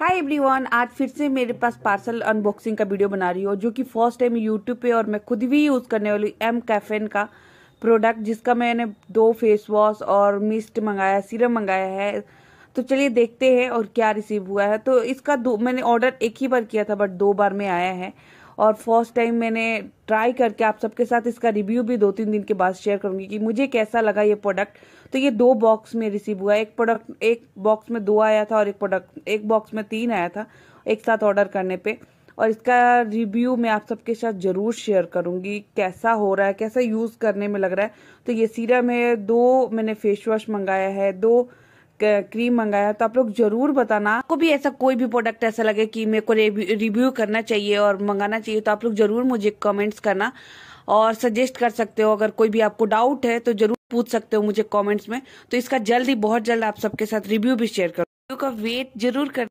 hi everyone आज फिर से मेरे पास पार्सल अनबॉक्सिंग का वीडियो बना रही हूँ जो कि फर्स्ट टाइम यूट्यूब पे और मैं खुद भी यूज़ करने वाली एम कैफेन का प्रोडक्ट जिसका मैंने दो फेस वॉश और मिस्ट मंगाया सीरम मंगाया है तो चलिए देखते हैं और क्या रिसीव हुआ है तो इसका दो मैंने ऑर्डर एक ही बार किया था बट दो बार में आया है और फर्स्ट टाइम मैंने ट्राई करके आप सबके साथ इसका रिव्यू भी दो तीन दिन के बाद शेयर करूंगी कि मुझे कैसा लगा ये प्रोडक्ट तो ये दो बॉक्स में रिसीव हुआ एक प्रोडक्ट एक बॉक्स में दो आया था और एक प्रोडक्ट एक बॉक्स में तीन आया था एक साथ ऑर्डर करने पे और इसका रिव्यू मैं आप सबके साथ ज़रूर शेयर करूंगी कैसा हो रहा है कैसा यूज़ करने में लग रहा है तो ये सीरम है दो मैंने फेस वॉश मंगाया है दो क्रीम मंगाया तो आप लोग जरूर बताना आपको भी ऐसा कोई भी प्रोडक्ट ऐसा लगे कि मेरे को रिव्यू करना चाहिए और मंगाना चाहिए तो आप लोग जरूर मुझे कमेंट्स करना और सजेस्ट कर सकते हो अगर कोई भी आपको डाउट है तो जरूर पूछ सकते हो मुझे कमेंट्स में तो इसका जल्द ही बहुत जल्द आप सबके साथ रिव्यू भी शेयर करो रिव्यू का वेट जरूर कर